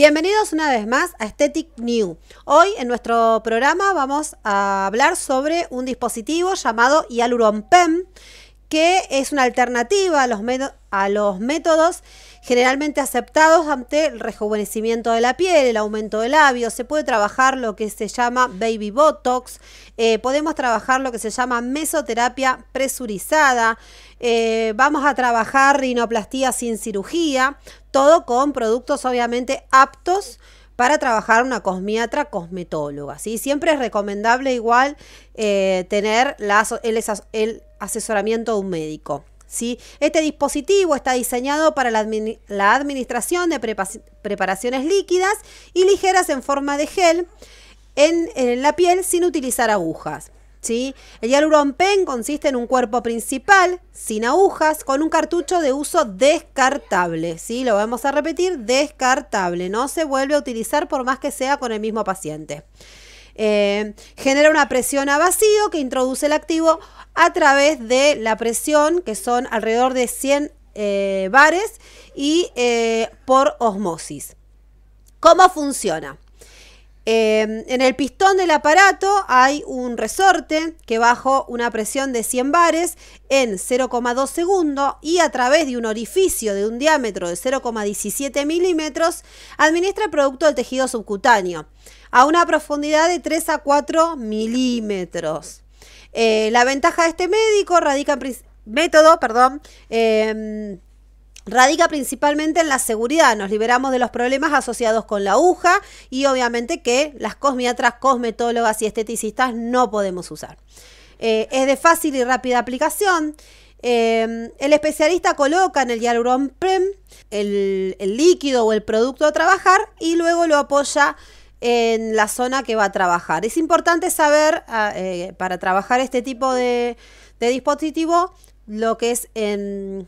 Bienvenidos una vez más a Aesthetic New. Hoy en nuestro programa vamos a hablar sobre un dispositivo llamado Hyaluron PEM, que es una alternativa a los métodos generalmente aceptados ante el rejuvenecimiento de la piel, el aumento de labios, se puede trabajar lo que se llama baby botox, eh, podemos trabajar lo que se llama mesoterapia presurizada, eh, vamos a trabajar rinoplastía sin cirugía, todo con productos obviamente aptos para trabajar una cosmiatra cosmetóloga. Siempre es recomendable igual eh, tener el asesoramiento de un médico. Este dispositivo está diseñado para la, administración de preparaciones líquidas y ligeras en forma de gel en, la piel sin utilizar agujas. El hialurón pen consiste en un cuerpo principal sin agujas con un cartucho de uso descartable, Lo vamos a repetir, descartable, no se vuelve a utilizar por más que sea con el mismo paciente. Eh, genera una presión a vacío que introduce el activo a través de la presión, que son alrededor de 100 eh, bares, y eh, por osmosis. ¿Cómo funciona? en el pistón del aparato hay un resorte que bajo una presión de 100 bares en 0,2 segundos y a través de un orificio de un diámetro de 0,17 milímetros administra el producto del tejido subcutáneo a una profundidad de 3 a 4 milímetros. Eh, la ventaja de este médico radica método, perdón, em, radica principalmente en la seguridad. Nos liberamos de los problemas asociados con la aguja y obviamente que las cosmiatras, cosmetólogas y esteticistas no podemos usar. Eh, es de fácil y rápida aplicación. Em, el especialista coloca en el Hyaluron Prem el líquido o el producto a trabajar y luego lo apoya en la zona que va a trabajar. Es importante saber ah, eh, para trabajar este tipo de, dispositivo lo que es en,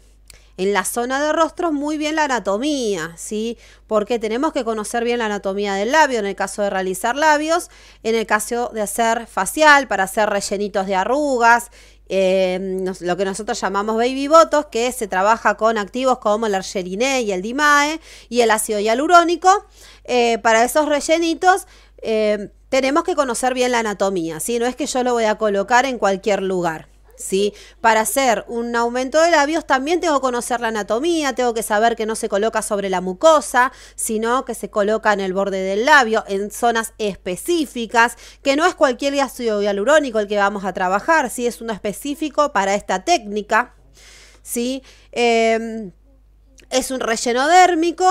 en, la zona de rostros muy bien la anatomía, ¿sí? Porque tenemos que conocer bien la anatomía del labio en el caso de realizar labios, en el caso de hacer facial para hacer rellenitos de arrugas Em, lo que nosotros llamamos baby votos, que se trabaja con activos como el Argeliné y el dimae y el ácido hialurónico. Eh, para esos rellenitos em, tenemos que conocer bien la anatomía, si no es que yo lo voy a colocar en cualquier lugar. ¿sí? Para hacer un aumento de labios también tengo que conocer la anatomía, tengo que saber que no se coloca sobre la mucosa, sino que se coloca en el borde del labio, en zonas específicas, que no es cualquier ácido hialurónico el que vamos a trabajar, ¿sí? Es uno específico para esta técnica, ¿sí? Em, es un relleno dérmico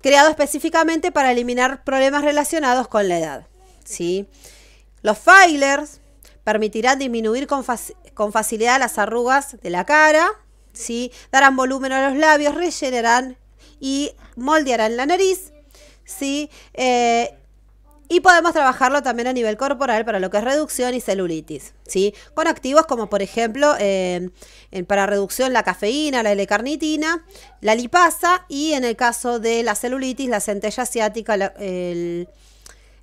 creado específicamente para eliminar problemas relacionados con la edad, ¿sí? Los filers permitirán disminuir con, facilidad las arrugas de la cara, ¿sí? darán volumen a los labios, rellenarán y moldearán la nariz. ¿sí? Eh, y podemos trabajarlo también a nivel corporal para lo que es reducción y celulitis, ¿sí? Con activos como por ejemplo eh, para reducción la cafeína, la L-carnitina, la lipasa y en el caso de la celulitis la centella asiática, el,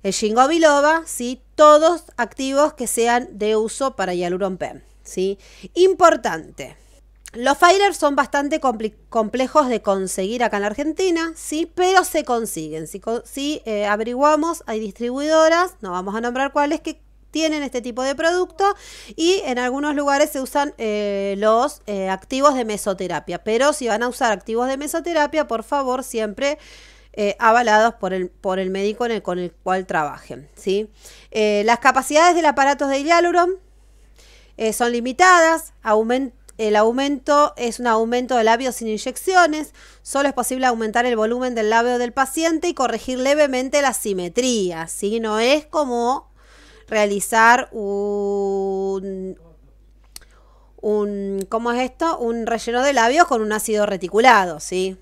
el biloba, ¿sí? todos activos que sean de uso para Yaluron PEM. ¿sí? Importante. Los filers son bastante complejos de conseguir acá en la Argentina, sí, pero se consiguen. Si, eh, averiguamos, hay distribuidoras, no vamos a nombrar cuáles, que tienen este tipo de producto y en algunos lugares se usan eh, los eh, activos de mesoterapia. Pero si van a usar activos de mesoterapia, por favor, siempre eh, avalados por el, médico con el cual trabajen. ¿sí? Eh, las capacidades del aparato de hialuron eh, son limitadas, el aumento es un aumento de labios sin inyecciones, solo es posible aumentar el volumen del labio del paciente y corregir levemente la simetría, no es como realizar un, es esto? un relleno de labios con un ácido reticulado, ¿sí?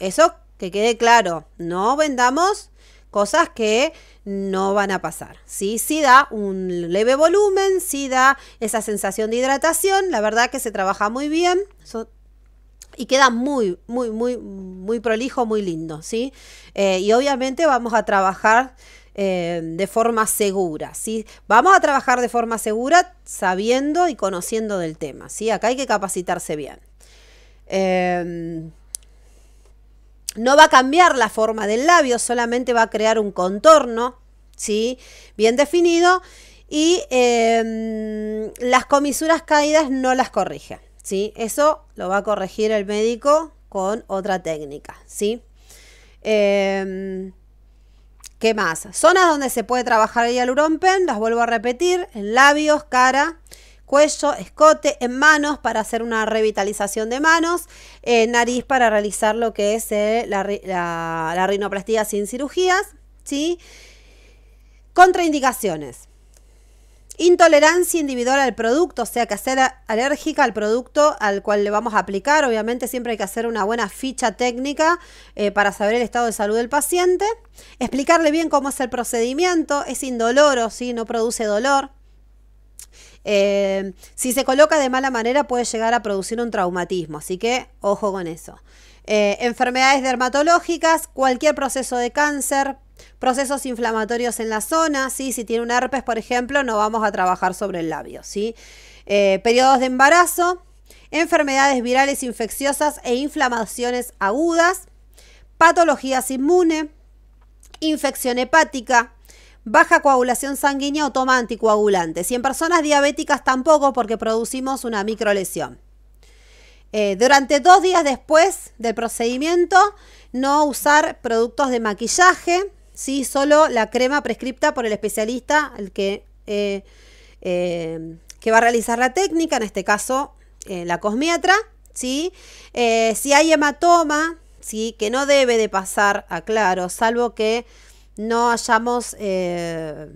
Eso que quede claro, no vendamos cosas que no van a pasar. Sí, sí da un leve volumen, sí da esa sensación de hidratación, la verdad que se trabaja muy bien. y queda muy, muy, muy, muy prolijo, muy lindo, ¿sí? Eh, y obviamente vamos a trabajar eh, de forma segura, ¿sí? Vamos a trabajar de forma segura sabiendo y conociendo del tema, ¿sí? Acá hay que capacitarse bien. Eh, no va a cambiar la forma del labio, solamente va a crear un contorno, ¿sí? Bien definido. Y em, las comisuras caídas no las corrige, ¿sí? Eso lo va a corregir el médico con otra técnica, ¿sí? Em, ¿Qué más? Zonas donde se puede trabajar el pen las vuelvo a repetir, labios, cara cuello, escote, en manos para hacer una revitalización de manos, eh, nariz para realizar lo que es eh, la, la, sin cirugías, ¿sí? Contraindicaciones. Intolerancia individual al producto, o sea que sea alérgica al producto al cual le vamos a aplicar. Obviamente siempre hay que hacer una buena ficha técnica eh, para saber el estado de salud del paciente. Explicarle bien cómo es el procedimiento, es indoloro, ¿sí? no produce dolor. Eh, si se coloca de mala manera puede llegar a producir un traumatismo, así que ojo con eso. Eh, enfermedades dermatológicas, cualquier proceso de cáncer, procesos inflamatorios en la zona, ¿sí? si tiene un herpes, por ejemplo, no vamos a trabajar sobre el labio. ¿sí? Eh, periodos de embarazo, enfermedades virales infecciosas e inflamaciones agudas, patologías inmunes, infección hepática, baja coagulación sanguínea o toma anticoagulantes. Y en personas diabéticas tampoco porque producimos una microlesión. Eh, durante dos días después del procedimiento, no usar productos de maquillaje, ¿sí? solo la crema prescripta por el especialista el que, eh, eh, que va a realizar la técnica, en este caso la cosmiatra. ¿sí? si hay hematoma, ¿sí? que no debe de pasar, claro, salvo que no hayamos... Eh,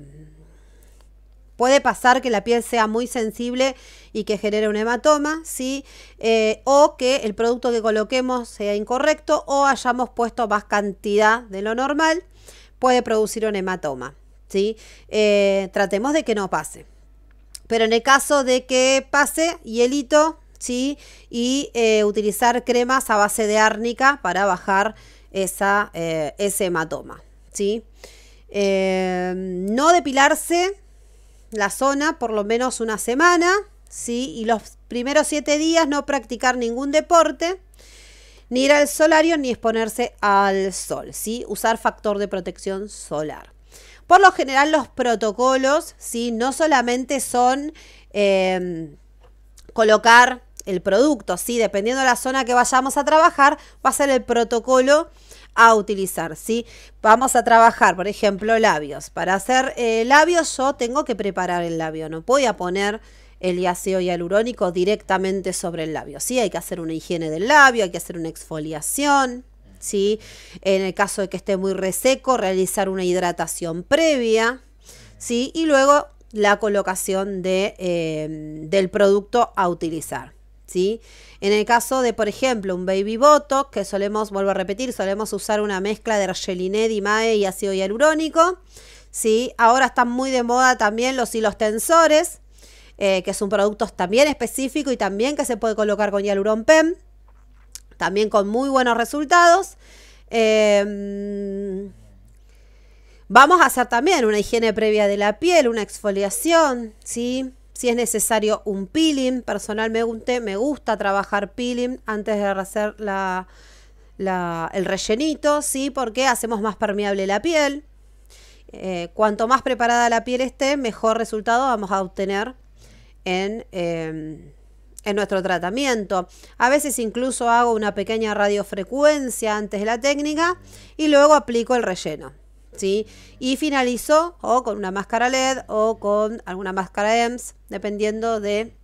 puede pasar que la piel sea muy sensible y que genere un hematoma, ¿sí? Eh, o que el producto que coloquemos sea incorrecto o hayamos puesto más cantidad de lo normal, puede producir un hematoma, ¿sí? Eh, tratemos de que no pase. Pero en el caso de que pase, hielito, ¿sí? Y utilizar cremas a base de árnica para bajar esa, ese hematoma. Eh, no depilarse la zona por lo menos una semana, ¿sí? Y los primeros siete días no practicar ningún deporte, ni ir al solario, ni exponerse al sol, ¿sí? Usar factor de protección solar. Por lo general los protocolos, ¿sí? No solamente son eh, colocar el producto, ¿sí? dependiendo de la zona que vayamos a trabajar, va a ser el protocolo a utilizar, ¿sí? Vamos a trabajar, por ejemplo, labios. Para hacer eh, labios yo tengo que preparar el labio, no voy a poner el ácido hialurónico directamente sobre el labio, ¿sí? Hay que hacer una higiene del labio, hay que hacer una exfoliación, ¿sí? En el caso de que esté muy reseco, realizar una hidratación previa, ¿sí? Y luego la colocación eh, del producto a utilizar. En el caso de, por ejemplo, un baby botox, que solemos, vuelvo a repetir, solemos usar una mezcla de Argeliné, Dimae y ácido hialurónico, ¿sí? Ahora están muy de moda también los hilos tensores, eh, que son productos también específicos y también que se puede colocar con hialurón PEM, también con muy buenos resultados. Em, vamos a hacer también una higiene previa de la piel, una exfoliación, ¿sí? si es necesario un peeling. Personalmente me gusta trabajar peeling antes de hacer el rellenito, ¿sí? porque hacemos más permeable la piel. Eh, cuanto más preparada la piel esté, mejor resultado vamos a obtener em, en nuestro tratamiento. A veces incluso hago una pequeña radiofrecuencia antes de la técnica y luego aplico el relleno. Y finalizó o con una máscara LED o con alguna máscara EMS, dependiendo de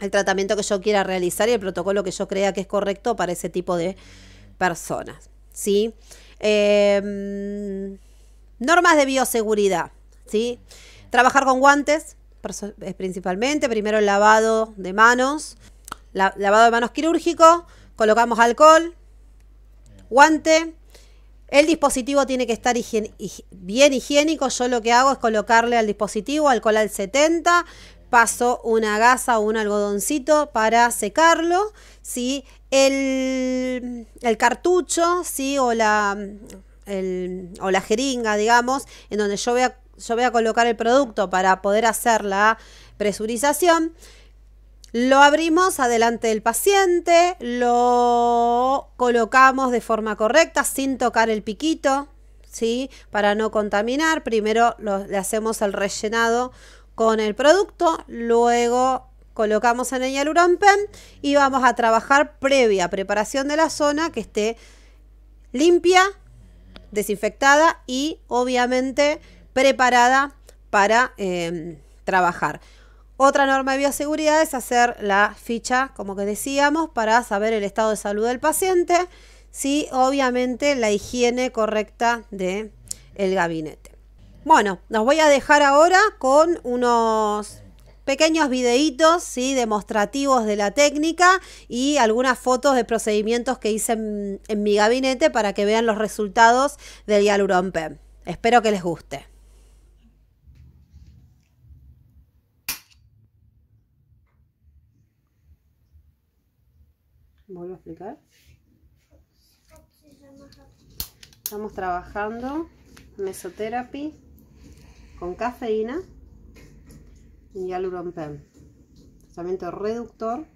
el tratamiento que yo quiera realizar y el protocolo que yo crea que es correcto para ese tipo de personas, em, normas de bioseguridad, ¿sí? Trabajar con guantes, eh, principalmente, primero el lavado de manos, lavado de manos quirúrgico, colocamos alcohol, guante, el dispositivo tiene que estar bien higiénico. Yo lo que hago es colocarle al dispositivo alcohol al 70, paso una gasa o un algodoncito para secarlo, ¿sí? El, cartucho, ¿sí? O la, o la jeringa, digamos, en donde yo voy, yo voy a colocar el producto para poder hacer la presurización. Lo abrimos adelante del paciente, lo colocamos de forma correcta sin tocar el piquito, ¿sí? Para no contaminar, primero le hacemos el rellenado con el producto, luego colocamos en el hialurón pen y vamos a trabajar previa preparación de la zona que esté limpia, desinfectada y obviamente preparada para eh, trabajar. Otra norma de bioseguridad es hacer la ficha, como que decíamos, para saber el estado de salud del paciente, si obviamente la higiene correcta del el gabinete. Bueno, nos voy a dejar ahora con unos pequeños videitos demostrativos de la técnica y algunas fotos de procedimientos que hice en, mi gabinete para que vean los resultados del hialuron PEM. Espero que les guste. vuelvo a explicar estamos trabajando mesoterapia con cafeína y alurón tratamiento reductor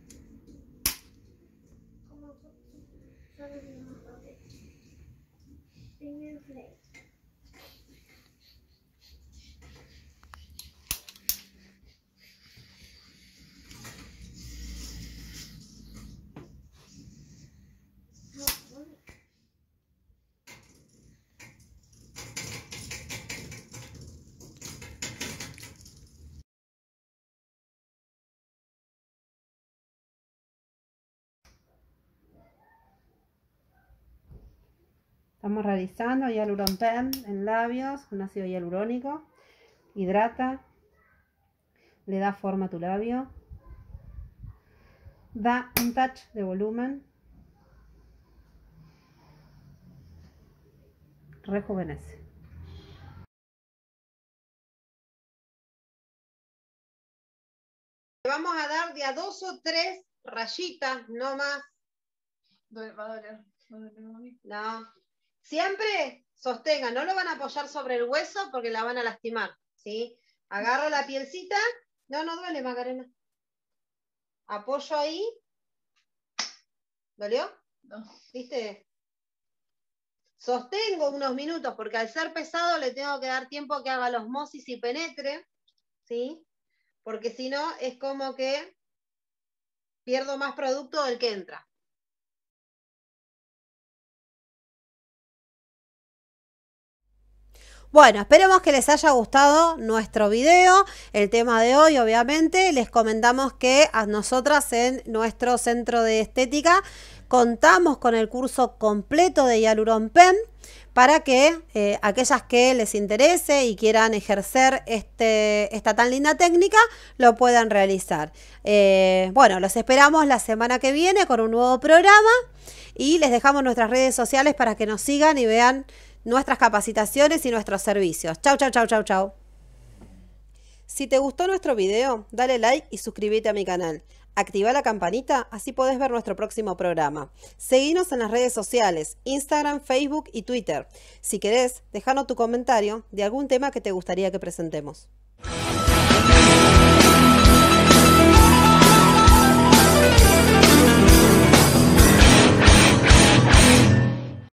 Estamos realizando hialuron pen en labios, un ácido hialurónico. Hidrata, le da forma a tu labio. Da un touch de volumen. Rejuvenece. Le vamos a dar de a dos o tres rayitas, no más. Va a doler. No. Siempre sostenga, no lo van a apoyar sobre el hueso porque la van a lastimar, ¿sí? Agarro la pielcita, no, no duele, Macarena. Apoyo ahí. ¿Dolió? No. ¿Viste? Sostengo unos minutos porque al ser pesado le tengo que dar tiempo que haga losmosis y penetre, ¿sí? Porque si no es como que pierdo más producto del que entra. Bueno, esperemos que les haya gustado nuestro video, el tema de hoy obviamente. Les comentamos que a nosotras en nuestro centro de estética contamos con el curso completo de Yaluron Pen para que eh, aquellas que les interese y quieran ejercer este, esta tan linda técnica lo puedan realizar. Eh, bueno, los esperamos la semana que viene con un nuevo programa y les dejamos nuestras redes sociales para que nos sigan y vean nuestras capacitaciones y nuestros servicios. Chau, chau, chau, chau, chau. Si te gustó nuestro video, dale like y suscríbete a mi canal. Activa la campanita, así podés ver nuestro próximo programa. Seguinos en las redes sociales, Instagram, Facebook y Twitter. Si querés, dejanos tu comentario de algún tema que te gustaría que presentemos.